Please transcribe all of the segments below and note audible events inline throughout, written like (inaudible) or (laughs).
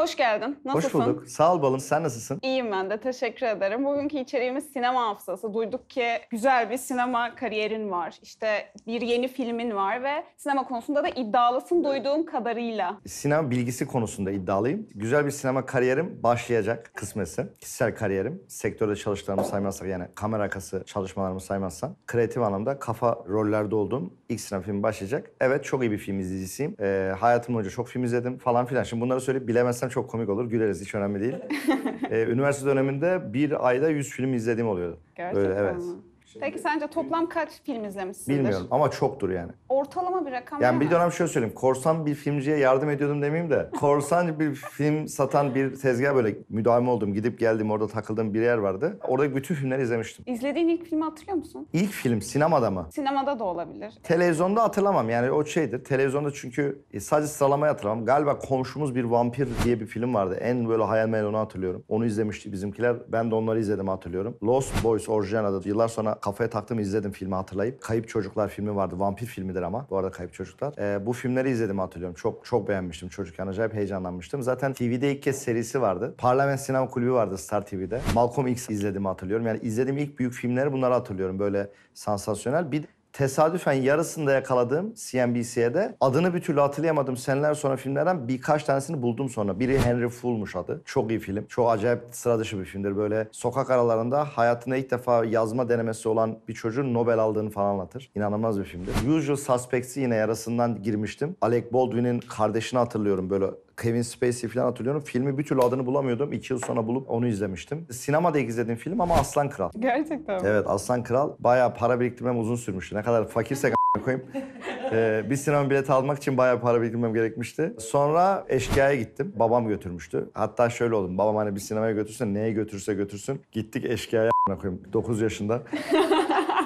Hoş geldin. Nasılsın? Hoş bulduk. Sağ ol balım. Sen nasılsın? İyiyim ben de. Teşekkür ederim. Bugünkü içeriğimiz sinema hafızası. Duyduk ki güzel bir sinema kariyerin var. İşte bir yeni filmin var ve sinema konusunda da iddialısın duyduğum kadarıyla. Sinema bilgisi konusunda iddialıyım. Güzel bir sinema kariyerim başlayacak kısmesi. Kişisel kariyerim. Sektörde çalıştıklarımı saymazsak yani kamera arkası çalışmalarımı saymazsam kreatif anlamda kafa rollerde olduğum ilk sinema filmi başlayacak. Evet çok iyi bir film izleyicisiyim. Ee, hayatım boyunca çok film izledim falan filan. Şimdi bunları söyleyip bilemezsem çok komik olur. Güleriz hiç önemli değil. (laughs) ee, üniversite döneminde bir ayda 100 film izlediğim oluyordu. Gerçekten Böyle, evet. mi? Şimdi Peki sence toplam kaç film izlemişsindir? bilmiyorum ama çoktur yani. Ortalama bir rakam Yani bir dönem şöyle söyleyeyim. Korsan bir filmciye yardım ediyordum demeyeyim de. (laughs) Korsan bir film satan bir tezgah böyle müdavim oldum. Gidip geldim orada takıldığım bir yer vardı. Orada bütün filmleri izlemiştim. İzlediğin ilk filmi hatırlıyor musun? İlk film sinemada mı? Sinemada da olabilir. Televizyonda hatırlamam yani o şeydir. Televizyonda çünkü e, sadece sıralamayı hatırlamam. Galiba Komşumuz Bir Vampir diye bir film vardı. En böyle hayal meyal onu hatırlıyorum. Onu izlemişti bizimkiler. Ben de onları izledim hatırlıyorum. Lost Boys orijinal adı. Yıllar sonra kafaya taktım izledim filmi hatırlayıp. Kayıp Çocuklar filmi vardı. Vampir filmidir ama. Bu arada Kayıp Çocuklar. Ee, bu filmleri izledim hatırlıyorum. Çok çok beğenmiştim çocukken. Acayip heyecanlanmıştım. Zaten TV'de ilk kez serisi vardı. Parlament Sinema Kulübü vardı Star TV'de. Malcolm X izledim hatırlıyorum. Yani izlediğim ilk büyük filmleri bunları hatırlıyorum. Böyle sansasyonel. Bir tesadüfen yarısında yakaladığım CNBC'de adını bir türlü hatırlayamadım seneler sonra filmlerden birkaç tanesini buldum sonra. Biri Henry Full'muş adı. Çok iyi film. Çok acayip sıra dışı bir filmdir. Böyle sokak aralarında hayatında ilk defa yazma denemesi olan bir çocuğun Nobel aldığını falan anlatır. İnanılmaz bir filmdir. Usual Suspects'i yine yarısından girmiştim. Alec Baldwin'in kardeşini hatırlıyorum böyle Kevin Spacey falan hatırlıyorum. Filmi bir türlü adını bulamıyordum. İki yıl sonra bulup onu izlemiştim. Sinemada izlediğim film ama Aslan Kral. Gerçekten mi? Evet Aslan Kral. Bayağı para biriktirmem uzun sürmüştü. Ne kadar fakirsek (laughs) koyayım. Ee, bir sinema bileti almak için bayağı para biriktirmem gerekmişti. Sonra Eşkıya'ya gittim. Babam götürmüştü. Hatta şöyle oldum. Babam hani bir sinemaya götürse neye götürse götürsün. Gittik Eşkıya'ya koyayım. 9 yaşında.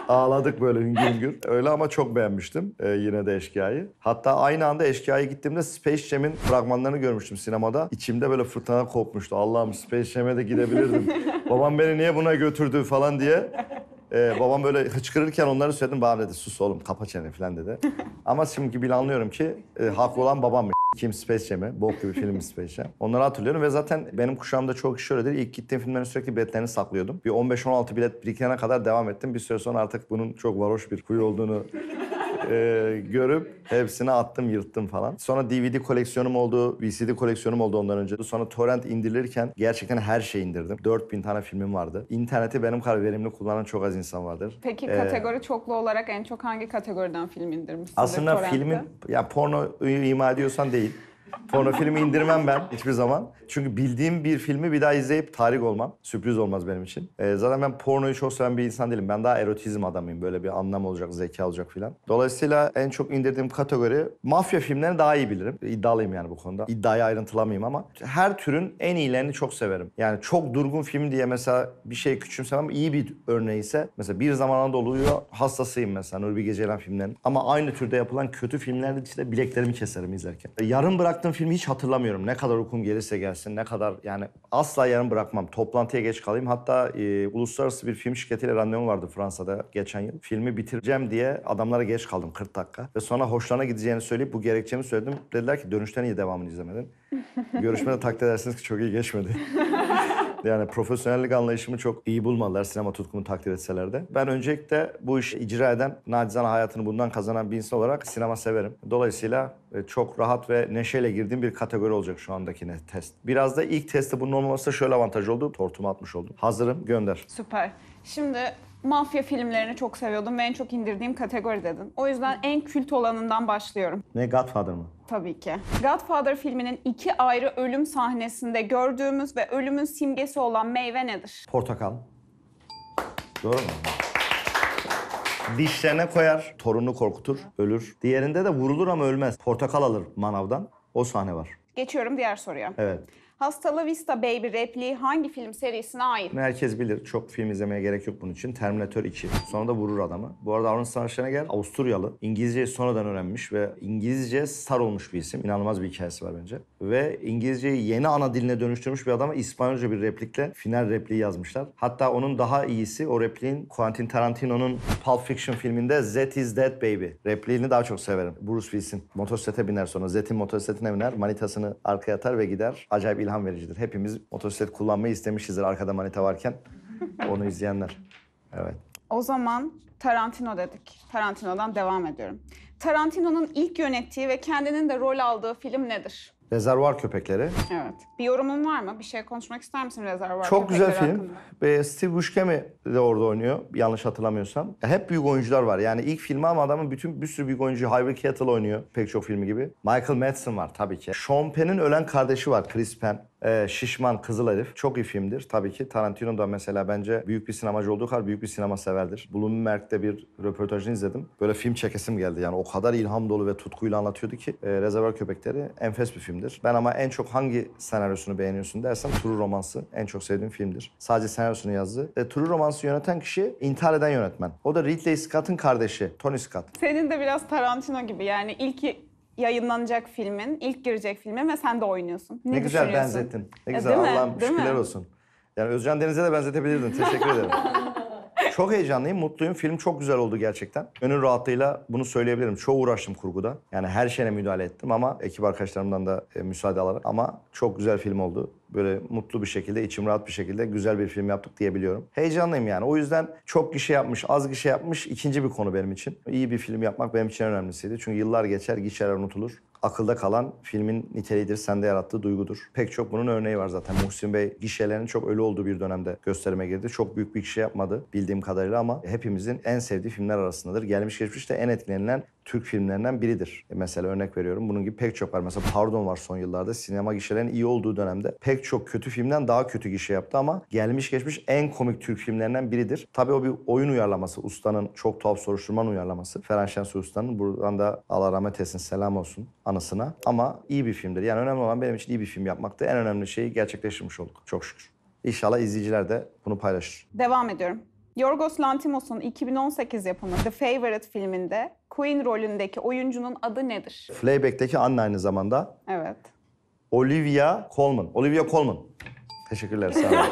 Ağladık böyle hüngür hüngür. Öyle ama çok beğenmiştim e, yine de Eşkıya'yı. Hatta aynı anda Eşkıya'ya gittiğimde Space Jam'in fragmanlarını görmüştüm sinemada. İçimde böyle fırtına kopmuştu. Allah'ım Space Jam'e de gidebilirdim. (laughs) Babam beni niye buna götürdü falan diye. Ee, babam böyle hıçkırırken onları söyledim. Babam dedi sus oğlum kapa çeneni falan dedi. Ama şimdi bile anlıyorum ki e, haklı olan babam kim Space Jam'e. Bok gibi film (laughs) Space Jam. Onları hatırlıyorum ve zaten benim kuşağımda çok iş şöyledir. İlk gittiğim filmlerin sürekli biletlerini saklıyordum. Bir 15-16 bilet birikene kadar devam ettim. Bir süre sonra artık bunun çok varoş bir kuyu olduğunu e, görüp hepsini attım yırttım falan. Sonra DVD koleksiyonum oldu, VCD koleksiyonum oldu ondan önce. Sonra torrent indirilirken gerçekten her şeyi indirdim. 4000 tane filmim vardı. İnterneti benim kadar verimli kullanan çok az insan vardır. Peki Ee, kategori çoklu olarak en çok hangi kategoriden film indirmişsindir? Aslında filmin ya porno ima ediyorsan değil. Porno filmi indirmem ben hiçbir zaman. Çünkü bildiğim bir filmi bir daha izleyip tarih olmam. Sürpriz olmaz benim için. Ee, zaten ben pornoyu çok seven bir insan değilim. Ben daha erotizm adamıyım. Böyle bir anlam olacak, zeka olacak filan. Dolayısıyla en çok indirdiğim kategori mafya filmlerini daha iyi bilirim. İddialıyım yani bu konuda. İddiaya ayrıntılamayayım ama her türün en iyilerini çok severim. Yani çok durgun film diye mesela bir şey küçümsemem iyi bir örneği ise mesela Bir Zaman Anadolu'ya hastasıyım mesela Nuri Bilge Ceylan filmlerinin. Ama aynı türde yapılan kötü filmlerde işte bileklerimi keserim izlerken. Yarım bırak bıraktığım filmi hiç hatırlamıyorum. Ne kadar hukum gelirse gelsin, ne kadar yani asla yarım bırakmam. Toplantıya geç kalayım. Hatta e, uluslararası bir film şirketiyle randevum vardı Fransa'da geçen yıl. Filmi bitireceğim diye adamlara geç kaldım 40 dakika. Ve sonra hoşlarına gideceğini söyleyip bu gerekçemi söyledim. Dediler ki dönüşten iyi devamını izlemedin. (laughs) Görüşmede takdir edersiniz ki çok iyi geçmedi. (laughs) Yani profesyonellik anlayışımı çok iyi bulmadılar sinema tutkumu takdir etseler de. Ben öncelikle bu işi icra eden, nacizane hayatını bundan kazanan bir insan olarak sinema severim. Dolayısıyla e, çok rahat ve neşeyle girdiğim bir kategori olacak şu andaki test. Biraz da ilk testte bunun olmaması da şöyle avantaj oldu. Tortumu atmış oldum. Hazırım gönder. Süper. Şimdi mafya filmlerini çok seviyordum ve en çok indirdiğim kategori dedin. O yüzden en kült olanından başlıyorum. Ne Godfather mı? Tabii ki. Godfather filminin iki ayrı ölüm sahnesinde gördüğümüz ve ölümün simgesi olan meyve nedir? Portakal. Doğru mu? Dişlerine koyar, torununu korkutur, ölür. Diğerinde de vurulur ama ölmez. Portakal alır manavdan. O sahne var. Geçiyorum diğer soruya. Evet. Hasta La Vista Baby repliği hangi film serisine ait? Bunu herkes bilir. Çok film izlemeye gerek yok bunun için. Terminator 2. Sonra da vurur adamı. Bu arada Arnold Schwarzenegger Avusturyalı. İngilizceyi sonradan öğrenmiş ve İngilizce star olmuş bir isim. İnanılmaz bir hikayesi var bence. Ve İngilizceyi yeni ana diline dönüştürmüş bir adama İspanyolca bir replikle final repliği yazmışlar. Hatta onun daha iyisi o repliğin Quentin Tarantino'nun Pulp Fiction filminde Z is dead baby repliğini daha çok severim. Bruce Willis'in motosiklete biner sonra Z'in motosikletine biner, manitasını arkaya atar ve gider. Acayip ilham vericidir. Hepimiz motosiklet kullanmayı istemişizdir arkada manita varken. Onu izleyenler. Evet. O zaman Tarantino dedik. Tarantino'dan devam ediyorum. Tarantino'nun ilk yönettiği ve kendinin de rol aldığı film nedir? Rezervuar Köpekleri. Evet. Bir yorumun var mı? Bir şey konuşmak ister misin Rezervuar Çok Köpekleri güzel film. Ve Steve Buscemi de orada oynuyor yanlış hatırlamıyorsam. Hep büyük oyuncular var. Yani ilk filmi ama adamın bütün bir sürü büyük oyuncu Harvey Keitel oynuyor pek çok filmi gibi. Michael Madsen var tabii ki. Sean Penn'in ölen kardeşi var Chris Penn. Ee, Şişman Kızıl Elif çok iyi filmdir tabii ki. Tarantino da mesela bence büyük bir sinemacı olduğu kadar büyük bir sinema severdir. Bloomberg'de bir röportajını izledim. Böyle film çekesim geldi yani o kadar ilham dolu ve tutkuyla anlatıyordu ki e, Rezervar Köpekleri enfes bir filmdir. Ben ama en çok hangi senaryosunu beğeniyorsun dersem True Romans'ı en çok sevdiğim filmdir. Sadece senaryosunu yazdı. E, True Romans'ı yöneten kişi intihar eden yönetmen. O da Ridley Scott'ın kardeşi Tony Scott. Senin de biraz Tarantino gibi yani ilk yayınlanacak filmin, ilk girecek filmin ve sen de oynuyorsun. Ne, ne güzel benzettin. Ne e, güzel e, Allah'ım şükürler mi? olsun. Yani Özcan Deniz'e de benzetebilirdin. Teşekkür ederim. (laughs) çok heyecanlıyım, mutluyum. Film çok güzel oldu gerçekten. Önün rahatlığıyla bunu söyleyebilirim. Çok uğraştım kurguda. Yani her şeye müdahale ettim ama ekip arkadaşlarımdan da e, müsaade alarak. Ama çok güzel film oldu böyle mutlu bir şekilde, içim rahat bir şekilde güzel bir film yaptık diyebiliyorum. Heyecanlıyım yani. O yüzden çok kişi yapmış, az kişi yapmış ikinci bir konu benim için. İyi bir film yapmak benim için önemlisiydi. Çünkü yıllar geçer, gişeler unutulur. Akılda kalan filmin niteliğidir, sende yarattığı duygudur. Pek çok bunun örneği var zaten. Muhsin Bey gişelerin çok ölü olduğu bir dönemde gösterime girdi. Çok büyük bir kişi yapmadı bildiğim kadarıyla ama hepimizin en sevdiği filmler arasındadır. Gelmiş geçmiş de en etkilenilen Türk filmlerinden biridir. E mesela örnek veriyorum. Bunun gibi pek çok var. Mesela Pardon var son yıllarda. Sinema gişelerin iyi olduğu dönemde pek çok kötü filmden daha kötü gişe yaptı ama gelmiş geçmiş en komik Türk filmlerinden biridir. Tabii o bir oyun uyarlaması. Ustanın çok tuhaf soruşturmanın uyarlaması. Ferhan Şensoy Usta'nın buradan da Allah rahmet etsin selam olsun anısına. Ama iyi bir filmdir. Yani önemli olan benim için iyi bir film yapmakta. En önemli şeyi gerçekleştirmiş olduk çok şükür. İnşallah izleyiciler de bunu paylaşır. Devam ediyorum. Yorgos Lantimos'un 2018 yapımı The Favorite filminde Queen rolündeki oyuncunun adı nedir? Flayback'teki Anne aynı zamanda. Evet. Olivia Colman. Olivia Colman. Teşekkürler sağ olun.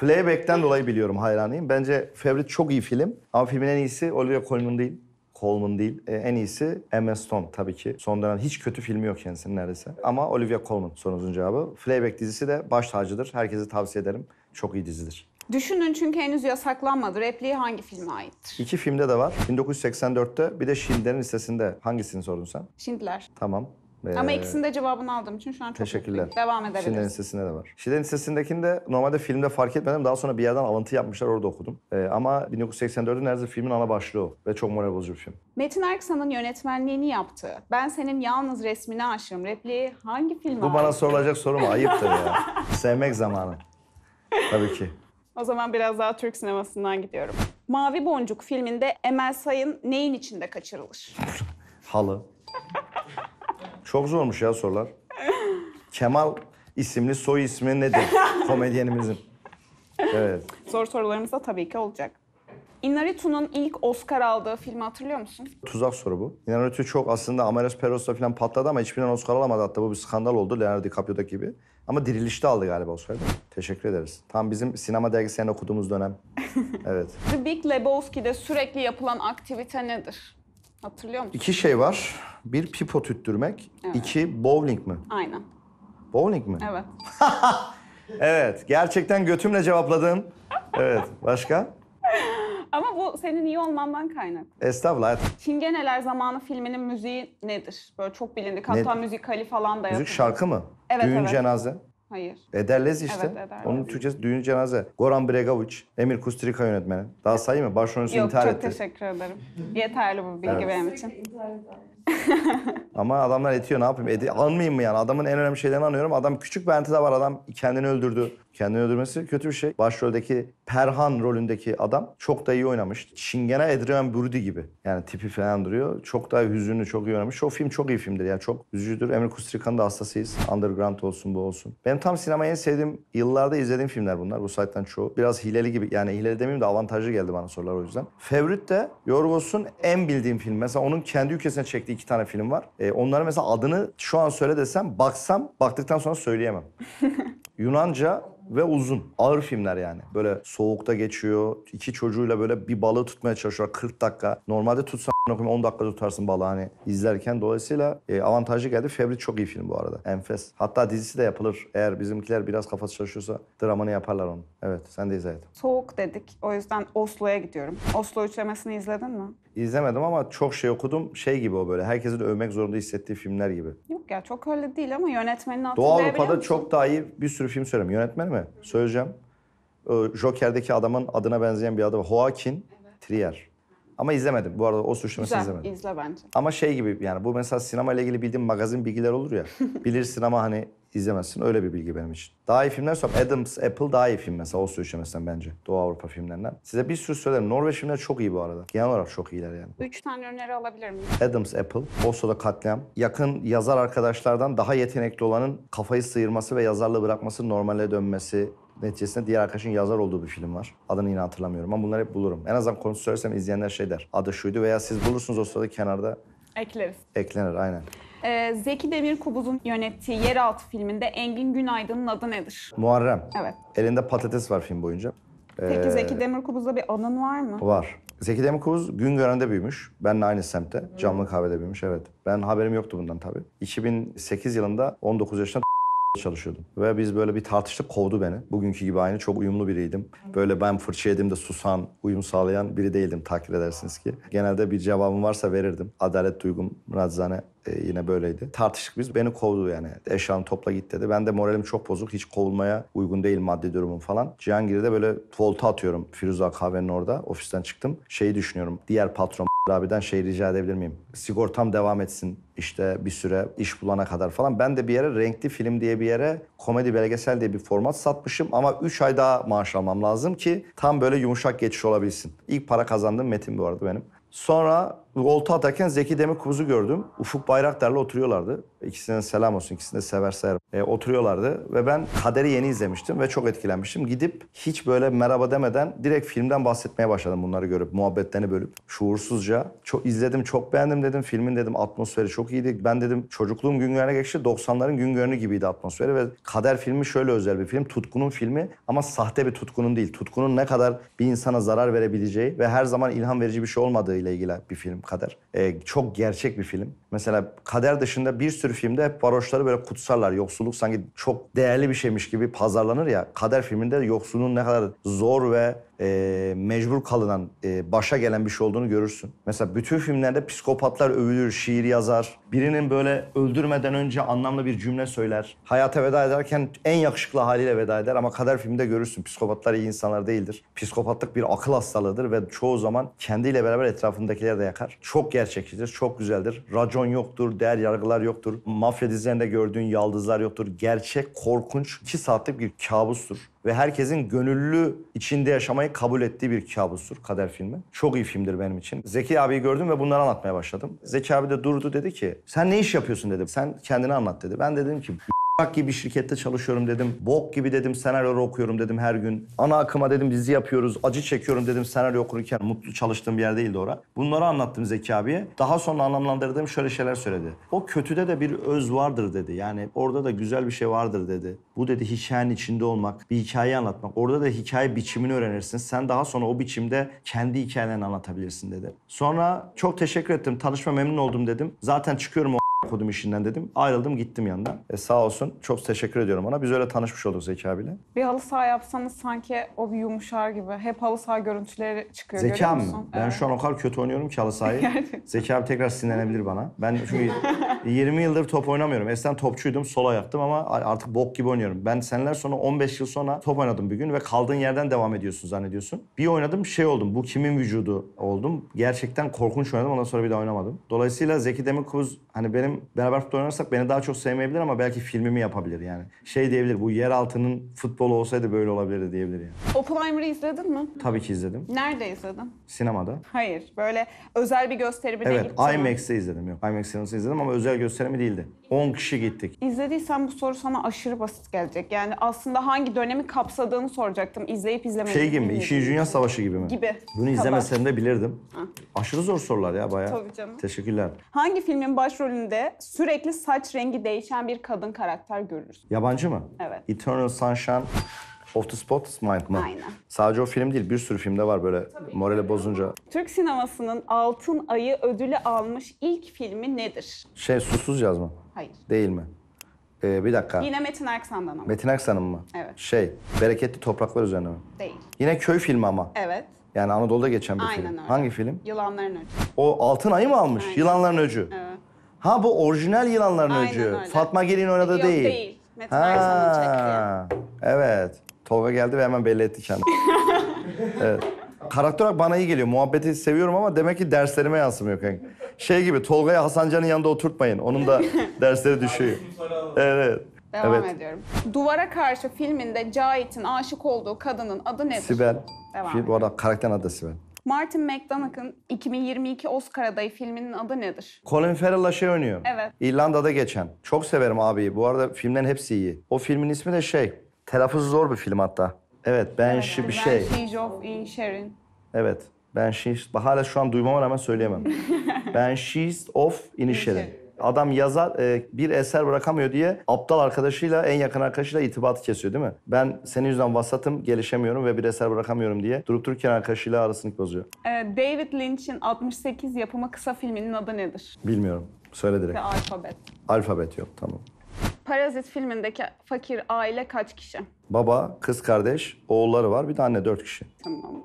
Playback'ten (laughs) dolayı biliyorum hayranıyım. Bence favorite çok iyi film. Ama filmin en iyisi Olivia Colman değil. Colman değil. E, en iyisi Emma Stone tabii ki. Son dönem hiç kötü filmi yok kendisinin neredeyse. Ama Olivia Colman sorunuzun cevabı. Playback dizisi de baş tacıdır. Herkese tavsiye ederim. Çok iyi dizidir. Düşünün çünkü henüz yasaklanmadı. Repliği hangi filme aittir? İki filmde de var. 1984'te bir de Schindler'in listesinde. Hangisini sordun sen? Schindler. Tamam. Ama ee, ikisinin de cevabını aldım için şu an çok teşekkürler. mutluyum. Devam edebiliriz. Şilerin sesinde de var. Şilerin Lisesi'ndekini de normalde filmde fark etmedim. Daha sonra bir yerden alıntı yapmışlar orada okudum. Ee, ama 1984'ün neredeyse filmin ana başlığı Ve çok moral bozucu bir film. Metin Erksan'ın yönetmenliğini yaptı? Ben Senin Yalnız resmini Aşığım repliği hangi film Bu abi? bana sorulacak soru mu? Ayıptır ya. (laughs) Sevmek zamanı. Tabii ki. O zaman biraz daha Türk sinemasından gidiyorum. Mavi Boncuk filminde Emel Sayın neyin içinde kaçırılır? Halı. (laughs) Çok zormuş ya sorular. Kemal isimli soy ismi nedir (laughs) komedyenimizin? Evet. Zor sorularımız da tabii ki olacak. Inarritu'nun ilk Oscar aldığı filmi hatırlıyor musun? Tuzak soru bu. Inarritu çok aslında Amares Peros'ta falan patladı ama hiçbirinden Oscar alamadı. Hatta bu bir skandal oldu Leonardo DiCaprio'daki gibi. Ama dirilişte aldı galiba Oscar'ı. Teşekkür ederiz. Tam bizim sinema dergisinde okuduğumuz dönem. (laughs) evet. The Big Lebowski'de sürekli yapılan aktivite nedir? Hatırlıyor musun? İki şey var. Bir pipo tüttürmek, evet. iki bowling mi? Aynen. Bowling mi? Evet. (laughs) evet, gerçekten götümle cevapladın. Evet, başka? Ama bu senin iyi olmandan kaynak. Estağfurullah. Çingeneler Zamanı filminin müziği nedir? Böyle çok bilindik. Hatta ne? müzikali falan da yapıldı. Müzik şarkı mı? Evet, Düğün evet. cenaze. Hayır. Ederlez işte. Evet, Ederlez. Onun Türkçesi düğün cenaze. Goran Bregovic, Emir Kusturica yönetmeni. Daha sayayım mı? Başrolcüsü intihar etti. Yok çok teşekkür ederim. Yeterli bu bilgi Evet. benim için. (laughs) Ama adamlar etiyor ne yapayım? Edi anmayayım mı yani? Adamın en önemli şeylerini anıyorum. Adam küçük bir de var adam kendini öldürdü. Kendini öldürmesi kötü bir şey. Başroldeki Perhan rolündeki adam çok da iyi oynamış. Çingene Adrian Brody gibi. Yani tipi falan duruyor. Çok daha hüzünlü, çok iyi oynamış. O film çok iyi filmdir yani çok üzücüdür. Emre Kusturica'nın da hastasıyız. Underground olsun bu olsun. Benim tam sinemayı en sevdiğim, yıllarda izlediğim filmler bunlar. Bu saatten çoğu. Biraz hileli gibi yani hileli demeyeyim de avantajlı geldi bana sorular o yüzden. favorite de Yorgos'un en bildiğim film. Mesela onun kendi ülkesine çektiği iki tane film var. E, onlara mesela adını şu an söyle desem baksam baktıktan sonra söyleyemem. (laughs) Yunanca ve uzun. Ağır filmler yani. Böyle soğukta geçiyor. iki çocuğuyla böyle bir balığı tutmaya çalışıyor 40 dakika. Normalde tutsan 10 dakika tutarsın balığı hani izlerken. Dolayısıyla e, avantajı geldi. Fevri çok iyi film bu arada. Enfes. Hatta dizisi de yapılır. Eğer bizimkiler biraz kafası çalışıyorsa dramanı yaparlar onu. Evet sen de izle Soğuk dedik. O yüzden Oslo'ya gidiyorum. Oslo üçlemesini izledin mi? izlemedim ama çok şey okudum. Şey gibi o böyle herkesin de övmek zorunda hissettiği filmler gibi. Yok ya çok öyle değil ama yönetmenin adı Doğu hatırlayabiliyor Avrupa'da musun? çok daha iyi bir sürü film söyleyeyim. Yönetmen mi? Söyleyeceğim. Joker'deki adamın adına benzeyen bir adı var. Joaquin Trier. Ama izlemedim. Bu arada o suçlamasını Güzel, izlemedim. izle bence. Ama şey gibi yani bu mesela sinema ile ilgili bildiğim magazin bilgiler olur ya. (laughs) Bilir sinema hani izlemezsin. Öyle bir bilgi benim için. Daha iyi filmler sonra Adams, Apple daha iyi film mesela. Ağustos üçlemesinden bence. Doğu Avrupa filmlerinden. Size bir sürü söylerim. Norveç filmleri çok iyi bu arada. Genel olarak çok iyiler yani. Üç tane öneri alabilir miyim? Adams, Apple, Oslo'da katliam. Yakın yazar arkadaşlardan daha yetenekli olanın kafayı sıyırması ve yazarlığı bırakması, normale dönmesi, neticesinde diğer arkadaşın yazar olduğu bir film var. Adını yine hatırlamıyorum ama bunları hep bulurum. En azından konusu söylesem izleyenler şey der. Adı şuydu veya siz bulursunuz o sırada kenarda. Ekleriz. Eklenir aynen. Ee, Zeki Demirkubuz'un yönettiği Yeraltı filminde Engin Günaydın'ın adı nedir? Muharrem. Evet. Elinde patates var film boyunca. Peki ee, Zeki Demir Demirkubuz'la bir anın var mı? Var. Zeki Demir Demirkubuz Güngören'de büyümüş. Benle aynı semtte. Camlı kahvede büyümüş evet. Ben haberim yoktu bundan tabii. 2008 yılında 19 yaşında (laughs) çalışıyordum. Ve biz böyle bir tartıştık kovdu beni. Bugünkü gibi aynı çok uyumlu biriydim. Böyle ben fırça yediğimde susan, uyum sağlayan biri değildim takdir edersiniz ki. Genelde bir cevabım varsa verirdim. Adalet duygum razzane. E, yine böyleydi. Tartıştık biz. Beni kovdu yani. Eşyanı topla git dedi. Ben de moralim çok bozuk. Hiç kovulmaya uygun değil maddi durumum falan. Cihangir'de böyle volta atıyorum. Firuza kahvenin orada. Ofisten çıktım. Şeyi düşünüyorum. Diğer patron (laughs) abiden şey rica edebilir miyim? Sigortam devam etsin işte bir süre iş bulana kadar falan. Ben de bir yere renkli film diye bir yere komedi belgesel diye bir format satmışım ama 3 ay daha maaş almam lazım ki tam böyle yumuşak geçiş olabilsin. İlk para kazandığım Metin bu arada benim. Sonra Volta atarken Zeki Demirkubuz'u gördüm. Ufuk Bayraktar'la oturuyorlardı. İkisine selam olsun, ikisini de sever sayarım. E, oturuyorlardı ve ben Kader'i yeni izlemiştim ve çok etkilenmiştim. Gidip hiç böyle merhaba demeden direkt filmden bahsetmeye başladım bunları görüp, muhabbetlerini bölüp. Şuursuzca. Çok izledim, çok beğendim dedim. Filmin dedim atmosferi çok iyiydi. Ben dedim çocukluğum gün Güngör'e geçti. 90'ların Güngör'ü gibiydi atmosferi ve Kader filmi şöyle özel bir film. Tutkunun filmi ama sahte bir tutkunun değil. Tutkunun ne kadar bir insana zarar verebileceği ve her zaman ilham verici bir şey olmadığı ile ilgili bir film. Kader. Ee, çok gerçek bir film. Mesela Kader dışında bir sürü filmde hep varoşları böyle kutsarlar. Yoksulluk sanki çok değerli bir şeymiş gibi pazarlanır ya. Kader filminde yoksulluğun ne kadar zor ve e, mecbur kalınan, e, başa gelen bir şey olduğunu görürsün. Mesela bütün filmlerde psikopatlar övülür, şiir yazar. Birinin böyle öldürmeden önce anlamlı bir cümle söyler. Hayata veda ederken en yakışıklı haliyle veda eder ama Kader filminde görürsün. Psikopatlar iyi insanlar değildir. Psikopatlık bir akıl hastalığıdır ve çoğu zaman kendiyle beraber etrafındakileri de yakar. Çok gerçekçidir, çok güzeldir. Racon yoktur, değer yargılar yoktur. Mafya dizilerinde gördüğün yaldızlar yoktur. Gerçek, korkunç, iki saatlik bir kabustur. Ve herkesin gönüllü içinde yaşamayı kabul ettiği bir kabustur Kader filmi. Çok iyi filmdir benim için. Zeki abiyi gördüm ve bunları anlatmaya başladım. Zeki abi de durdu dedi ki sen ne iş yapıyorsun dedim. Sen kendini anlat dedi. Ben dedim ki Bak gibi şirkette çalışıyorum dedim. Bok gibi dedim senaryo okuyorum dedim her gün. Ana akıma dedim dizi yapıyoruz. Acı çekiyorum dedim senaryo okurken. Mutlu çalıştığım bir yer değildi ora. Bunları anlattım Zeki abiye. Daha sonra anlamlandırdığım şöyle şeyler söyledi. O kötüde de bir öz vardır dedi. Yani orada da güzel bir şey vardır dedi. Bu dedi hikayenin içinde olmak, bir hikaye anlatmak. Orada da hikaye biçimini öğrenirsin. Sen daha sonra o biçimde kendi hikayeni anlatabilirsin dedi. Sonra çok teşekkür ettim. Tanışma memnun oldum dedim. Zaten çıkıyorum o kodum işinden dedim. Ayrıldım gittim yandan. E sağ olsun çok teşekkür ediyorum ona. Biz öyle tanışmış olduk Zeki abiyle. Bir halı saha yapsanız sanki o bir yumuşar gibi. Hep halı saha görüntüleri çıkıyor Zekam mı? Ben evet. şu an o kadar kötü oynuyorum ki halı sahayı. (laughs) Zeki abi tekrar sinirlenebilir bana. Ben çünkü 20 (laughs) yıldır top oynamıyorum. Eskiden topçuydum, sol ayaktım ama artık bok gibi oynuyorum. Ben seneler sonra 15 yıl sonra top oynadım bir gün ve kaldığın yerden devam ediyorsun zannediyorsun. Bir oynadım şey oldum. Bu kimin vücudu oldum. Gerçekten korkunç oynadım. Ondan sonra bir daha oynamadım. Dolayısıyla Zeki Demirkubuz hani benim benim beraber futbol oynarsak beni daha çok sevmeyebilir ama belki filmimi yapabilir yani. Şey diyebilir bu yer altının futbolu olsaydı böyle olabilirdi diyebilir yani. Oppenheimer'ı izledin mi? Tabii ki izledim. Nerede izledin? Sinemada. Hayır böyle özel bir gösterimine evet, gittin Evet IMAX'te izledim yok. IMAX sinemasında izledim ama özel gösterimi değildi. 10 kişi gittik. İzlediysen bu soru sana aşırı basit gelecek. Yani aslında hangi dönemi kapsadığını soracaktım. İzleyip izlemediğini. Şey gibi mi? İkinci Dünya Savaşı gibi mi? Gibi. Bunu izlemesem de bilirdim. Ha. Aşırı zor sorular ya bayağı. Tabii canım. Teşekkürler. Hangi filmin başrolünde sürekli saç rengi değişen bir kadın karakter görürüz. Yabancı mı? Evet. Eternal Sunshine of the Spotless Mind mı? Aynen. Sadece o film değil, bir sürü filmde var böyle Tabii morali bozunca. Türk sinemasının Altın Ayı ödülü almış ilk filmi nedir? Şey, Susuz yazma. Hayır. Değil mi? Ee, bir dakika. Yine Metin Erksan'dan ama. Metin Erksan'ın mı? Evet. Şey, Bereketli Topraklar üzerine mi? Değil. Yine köy filmi ama. Evet. Yani Anadolu'da geçen bir Aynen film. Öyle. Hangi film? Yılanların Öcü. O Altın Ayı mı almış? Aynen. Yılanların Öcü. Evet. Ha bu orijinal yılanların öcü. Fatma Gelin oynadığı Yok değil. Metin Ersan'ın çektiği. Ha, evet. Tolga geldi ve hemen belli etti kendini. (laughs) evet. Karakter olarak bana iyi geliyor. Muhabbeti seviyorum ama demek ki derslerime yansımıyor kanka. Şey gibi Tolga'yı Hasan Can'ın yanında oturtmayın. Onun da (laughs) dersleri düşüyor. Evet. Devam Evet. ediyorum. Duvara Karşı filminde Cahit'in aşık olduğu kadının adı nedir? Sibel. Devam Şey, Bu arada karakterin adı da Sibel. Martin McDonagh'ın 2022 Oscar adayı filminin adı nedir? Colin Farrell'la şey oynuyor. Evet. İrlanda'da geçen. Çok severim abiyi. Bu arada filmlerin hepsi iyi. O filmin ismi de şey. Telaffuzu zor bir film hatta. Evet, Ben evet, bir şey. Banshee of Inisherin. Evet. Banshee. Hala şu an duymama rağmen söyleyemem. Banshees of Inisherin adam yazar e, bir eser bırakamıyor diye aptal arkadaşıyla en yakın arkadaşıyla itibatı kesiyor değil mi? Ben senin yüzünden vasatım gelişemiyorum ve bir eser bırakamıyorum diye durup dururken arkadaşıyla arasını bozuyor. Ee, David Lynch'in 68 yapımı kısa filminin adı nedir? Bilmiyorum. Söyle direkt. Ve alfabet. Alfabet yok tamam. Parazit filmindeki fakir aile kaç kişi? Baba, kız kardeş, oğulları var bir de anne dört kişi. Tamam.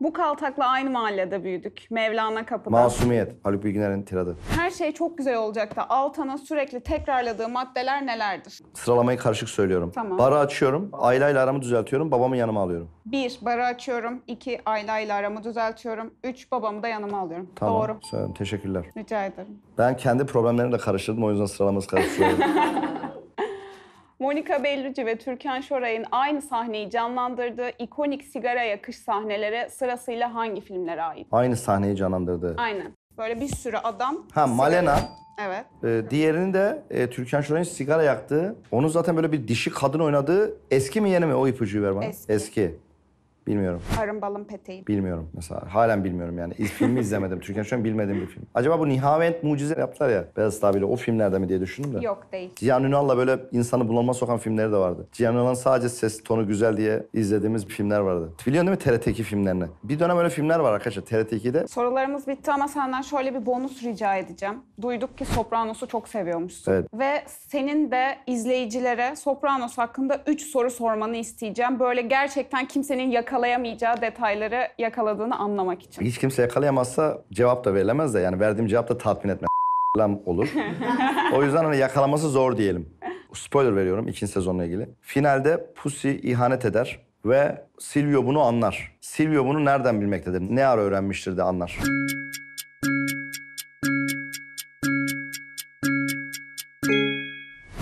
Bu Kaltak'la aynı mahallede büyüdük. Mevlana kapıda. Masumiyet. Haluk Bilginer'in tiradı. Her şey çok güzel olacak da. Altan'a sürekli tekrarladığı maddeler nelerdir? Sıralamayı karışık söylüyorum. Tamam. Barı açıyorum. Ayla'yla aramı düzeltiyorum. Babamı yanıma alıyorum. Bir, barı açıyorum. İki, Ayla'yla aramı düzeltiyorum. Üç, babamı da yanıma alıyorum. Tamam. Doğru. Söyledim. Teşekkürler. Rica ederim. Ben kendi problemlerimi de karıştırdım. O yüzden sıralaması karıştırıyorum. (laughs) Monica Bellucci ve Türkan Şoray'ın aynı sahneyi canlandırdığı ikonik sigara yakış sahneleri sırasıyla hangi filmlere ait? Aynı sahneyi canlandırdı. Aynen. Böyle bir sürü adam. Ha sigara- Malena. Evet. Ee, diğerini de e, Türkan Şoray'ın sigara yaktığı. Onu zaten böyle bir dişi kadın oynadığı. Eski mi yeni mi o ipucuyu ver bana. Eski. Eski. Bilmiyorum. Arın balın peteği. Bilmiyorum mesela. Halen bilmiyorum yani. İz, filmi izlemedim. Türkiye'nin şu an bilmediğim bir film. Acaba bu Nihavent Mucize yaptılar ya. Beyaz tabiyle o filmlerde mi diye düşündüm de. Yok değil. Cihan Ünal'la böyle insanı bulanma sokan filmleri de vardı. Cihan Ünal'ın sadece ses tonu güzel diye izlediğimiz filmler vardı. Biliyorsun değil mi TRT2 filmlerini? Bir dönem öyle filmler var arkadaşlar TRT2'de. Sorularımız bitti ama senden şöyle bir bonus rica edeceğim. Duyduk ki Sopranos'u çok seviyormuşsun. Evet. Ve senin de izleyicilere Sopranos hakkında 3 soru sormanı isteyeceğim. Böyle gerçekten kimsenin yakaladığı yakalayamayacağı detayları yakaladığını anlamak için. Hiç kimse yakalayamazsa cevap da verilemez de yani verdiğim cevap da tatmin etmez olur. (laughs) o yüzden hani yakalaması zor diyelim. Spoiler veriyorum ikinci sezonla ilgili. Finalde Pussy ihanet eder ve Silvio bunu anlar. Silvio bunu nereden bilmektedir? Ne ara öğrenmiştir de anlar.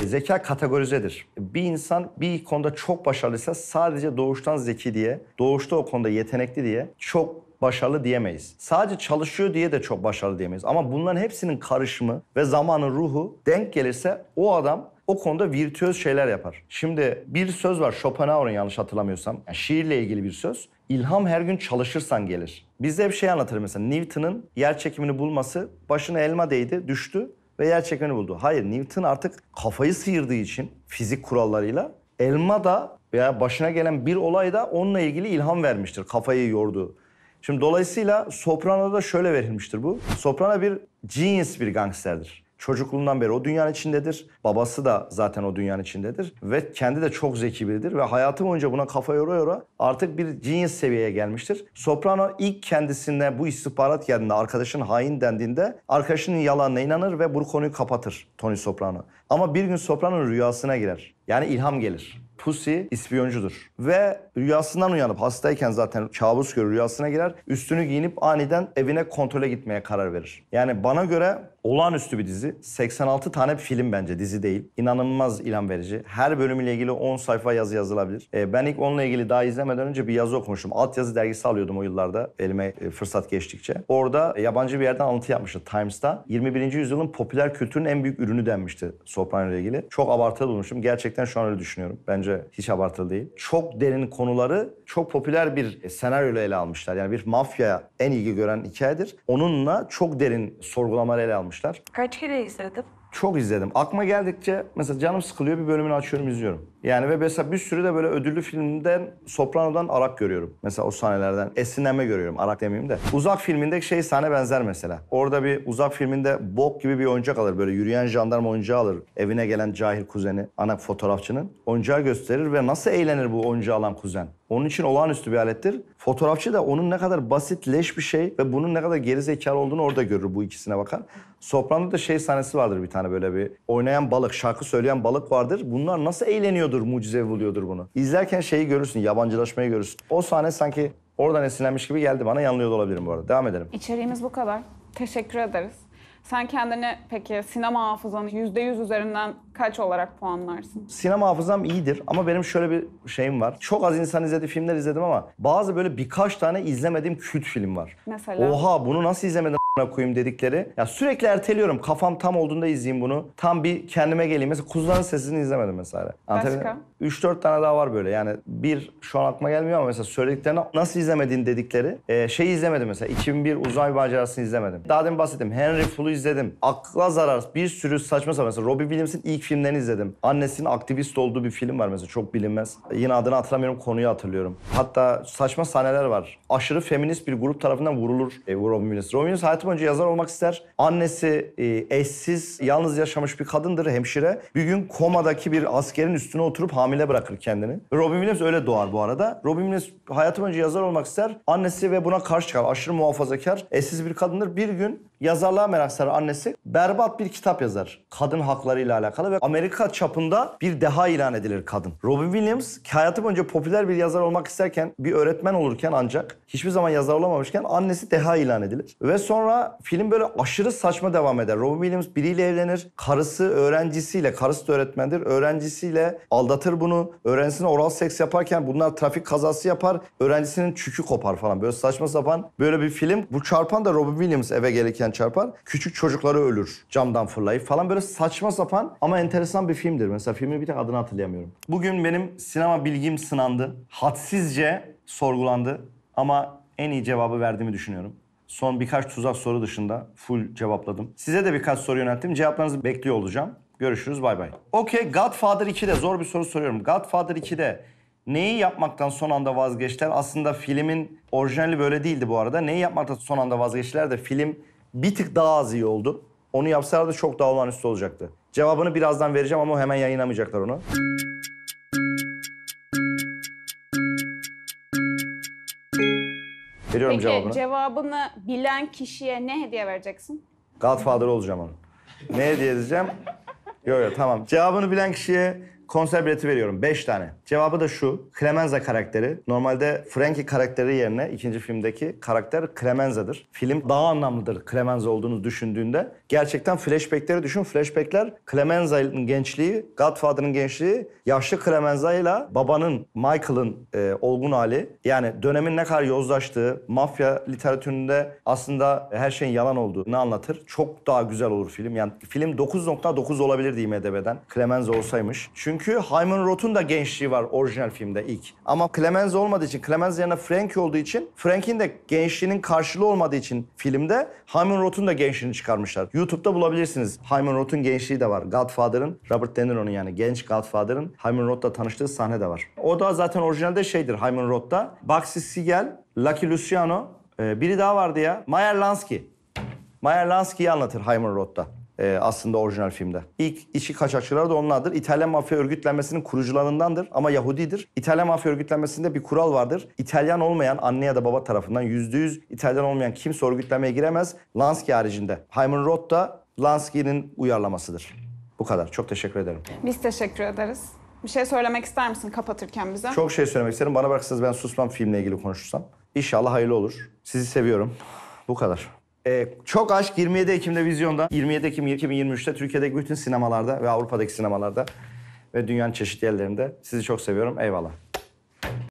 Zeka kategorizedir. Bir insan bir konuda çok başarılıysa sadece doğuştan zeki diye, doğuşta o konuda yetenekli diye çok başarılı diyemeyiz. Sadece çalışıyor diye de çok başarılı diyemeyiz. Ama bunların hepsinin karışımı ve zamanın ruhu denk gelirse o adam o konuda virtüöz şeyler yapar. Şimdi bir söz var Schopenhauer'ın yanlış hatırlamıyorsam. Yani şiirle ilgili bir söz. İlham her gün çalışırsan gelir. Bizde hep şey anlatır mesela Newton'ın yer çekimini bulması başına elma değdi düştü ve yer çekimini hani buldu. Hayır Newton artık kafayı sıyırdığı için fizik kurallarıyla elma da veya başına gelen bir olay da onunla ilgili ilham vermiştir. Kafayı yordu. Şimdi dolayısıyla Soprano'da şöyle verilmiştir bu. Soprano bir genius bir gangsterdir. Çocukluğundan beri o dünyanın içindedir. Babası da zaten o dünyanın içindedir. Ve kendi de çok zeki biridir. Ve hayatı boyunca buna kafa yoru yoru artık bir genius seviyeye gelmiştir. Soprano ilk kendisine bu istihbarat geldiğinde arkadaşın hain dendiğinde arkadaşının yalanına inanır ve bu konuyu kapatır Tony Soprano. Ama bir gün Soprano rüyasına girer. Yani ilham gelir. Pussy ispiyoncudur. Ve rüyasından uyanıp hastayken zaten kabus görür rüyasına girer. Üstünü giyinip aniden evine kontrole gitmeye karar verir. Yani bana göre olağanüstü bir dizi. 86 tane film bence dizi değil. İnanılmaz ilan verici. Her bölümüyle ilgili 10 sayfa yazı yazılabilir. E, ben ilk onunla ilgili daha izlemeden önce bir yazı okumuştum. Alt yazı dergisi alıyordum o yıllarda elime e, fırsat geçtikçe. Orada e, yabancı bir yerden alıntı yapmıştı Times'ta. 21. yüzyılın popüler kültürün en büyük ürünü denmişti Soprano ile ilgili. Çok abartılı bulmuştum. Gerçekten şu an öyle düşünüyorum. Bence hiç abartılı değil. Çok derin konuları çok popüler bir senaryoyla ele almışlar. Yani bir mafya en ilgi gören hikayedir. Onunla çok derin sorgulamalar ele almışlar. Kaç kere izledim? Çok izledim. Akma geldikçe mesela canım sıkılıyor bir bölümünü açıyorum izliyorum. Yani ve mesela bir sürü de böyle ödüllü filmden Soprano'dan Arak görüyorum. Mesela o sahnelerden esinlenme görüyorum. Arak demeyeyim de. Uzak filminde şey sahne benzer mesela. Orada bir uzak filminde bok gibi bir oyuncak alır. Böyle yürüyen jandarma oyuncağı alır. Evine gelen cahil kuzeni, ana fotoğrafçının. Oyuncağı gösterir ve nasıl eğlenir bu oyuncağı alan kuzen? Onun için olağanüstü bir alettir. Fotoğrafçı da onun ne kadar basit, leş bir şey ve bunun ne kadar geri olduğunu orada görür bu ikisine bakar. Soprano'da şey sahnesi vardır bir tane böyle bir. Oynayan balık, şarkı söyleyen balık vardır. Bunlar nasıl eğleniyordu buluyordur, mucize buluyordur bunu. İzlerken şeyi görürsün, yabancılaşmayı görürsün. O sahne sanki oradan esinlenmiş gibi geldi bana. Yanılıyor da olabilirim bu arada. Devam edelim. İçeriğimiz bu kadar. Teşekkür ederiz. Sen kendini peki sinema hafızanı yüzde yüz üzerinden kaç olarak puanlarsın? Sinema hafızam iyidir ama benim şöyle bir şeyim var. Çok az insan izlediği filmler izledim ama bazı böyle birkaç tane izlemediğim kült film var. Mesela? Oha bunu nasıl izlemedim a**ına koyayım dedikleri. Ya sürekli erteliyorum. Kafam tam olduğunda izleyeyim bunu. Tam bir kendime geleyim. Mesela Kuzuların Sesini izlemedim mesela. Başka? 3-4 tane daha var böyle. Yani bir şu an aklıma gelmiyor ama mesela söylediklerini nasıl izlemedin dedikleri. Ee, şeyi izlemedim mesela. 2001 Uzay Macerası'nı izlemedim. Daha demin bahsettim. Henry Full'u izledim. Akla zarar bir sürü saçma sapan. Mesela Robbie Williams'in ilk filmlerini izledim. Annesinin aktivist olduğu bir film var mesela çok bilinmez. Yine adını hatırlamıyorum konuyu hatırlıyorum. Hatta saçma sahneler var. Aşırı feminist bir grup tarafından vurulur e, Robin Williams. Robin Williams hayatım önce yazar olmak ister. Annesi e, eşsiz, yalnız yaşamış bir kadındır, hemşire. Bir gün komadaki bir askerin üstüne oturup hamile bırakır kendini. Robin Williams öyle doğar bu arada. Robin Williams hayatım önce yazar olmak ister. Annesi ve buna karşı çıkar. Aşırı muhafazakar, eşsiz bir kadındır. Bir gün Yazarlığa merak sarar annesi. Berbat bir kitap yazar. Kadın hakları ile alakalı ve Amerika çapında bir deha ilan edilir kadın. Robin Williams hayatı boyunca popüler bir yazar olmak isterken, bir öğretmen olurken ancak hiçbir zaman yazar olamamışken annesi deha ilan edilir. Ve sonra film böyle aşırı saçma devam eder. Robin Williams biriyle evlenir. Karısı öğrencisiyle, karısı da öğretmendir. Öğrencisiyle aldatır bunu. Öğrencisine oral seks yaparken bunlar trafik kazası yapar. Öğrencisinin çükü kopar falan. Böyle saçma sapan böyle bir film. Bu çarpan da Robin Williams eve gelirken iken çarpar. Küçük çocukları ölür camdan fırlayıp falan böyle saçma sapan ama enteresan bir filmdir. Mesela filmin bir tek adını hatırlayamıyorum. Bugün benim sinema bilgim sınandı. Hadsizce sorgulandı ama en iyi cevabı verdiğimi düşünüyorum. Son birkaç tuzak soru dışında full cevapladım. Size de birkaç soru yönelttim. Cevaplarınızı bekliyor olacağım. Görüşürüz bay bay. Okey Godfather 2'de zor bir soru soruyorum. Godfather 2'de neyi yapmaktan son anda vazgeçtiler? Aslında filmin orijinali böyle değildi bu arada. Neyi yapmaktan son anda vazgeçtiler de film bir tık daha az iyi oldu. Onu yapsalardı çok daha olağanüstü olacaktı. Cevabını birazdan vereceğim ama hemen yayınlamayacaklar onu. Veriyorum Peki cevabını. cevabını bilen kişiye ne hediye vereceksin? Godfather olacağım onun. Ne hediye edeceğim? Yok yok tamam. Cevabını bilen kişiye Konser bileti veriyorum. Beş tane. Cevabı da şu. Clemenza karakteri. Normalde Frankie karakteri yerine ikinci filmdeki karakter Clemenza'dır. Film daha anlamlıdır Clemenza olduğunu düşündüğünde. Gerçekten flashbackleri düşün. Flashbackler Clemenza'nın gençliği, Godfather'ın gençliği, yaşlı Clemenza ile babanın, Michael'ın e, olgun hali. Yani dönemin ne kadar yozlaştığı, mafya literatüründe aslında her şeyin yalan olduğunu anlatır. Çok daha güzel olur film. Yani film 9.9 olabilir olabilirdi IMDB'den. E Clemenza olsaymış. Çünkü çünkü Hyman Roth'un da gençliği var orijinal filmde ilk. Ama Clemens olmadığı için, Clemens yerine Frank olduğu için, Frank'in de gençliğinin karşılığı olmadığı için filmde Hyman Roth'un da gençliğini çıkarmışlar. YouTube'da bulabilirsiniz. Hyman Roth'un gençliği de var. Godfather'ın, Robert De Niro'nun yani genç Godfather'ın Hyman Roth'la tanıştığı sahne de var. O da zaten orijinalde şeydir Hyman Roth'ta. Baxi Siegel, Lucky Luciano, e, biri daha vardı ya. Meyer Lansky. Meyer Lansky'yi anlatır Hyman Roth'ta e, aslında orijinal filmde. İlk işi kaçakçılar da onlardır. İtalyan mafya örgütlenmesinin kurucularındandır ama Yahudidir. İtalyan mafya örgütlenmesinde bir kural vardır. İtalyan olmayan anne ya da baba tarafından yüzde yüz İtalyan olmayan kimse örgütlemeye giremez. Lansky haricinde. Hyman Roth da Lansky'nin uyarlamasıdır. Bu kadar. Çok teşekkür ederim. Biz teşekkür ederiz. Bir şey söylemek ister misin kapatırken bize? Çok şey söylemek isterim. Bana bıraksanız ben susmam filmle ilgili konuşursam. İnşallah hayırlı olur. Sizi seviyorum. Bu kadar. Ee, çok Aşk 27 Ekim'de vizyonda. 27 Ekim 2023'te Türkiye'deki bütün sinemalarda ve Avrupa'daki sinemalarda ve dünyanın çeşitli yerlerinde. Sizi çok seviyorum. Eyvallah.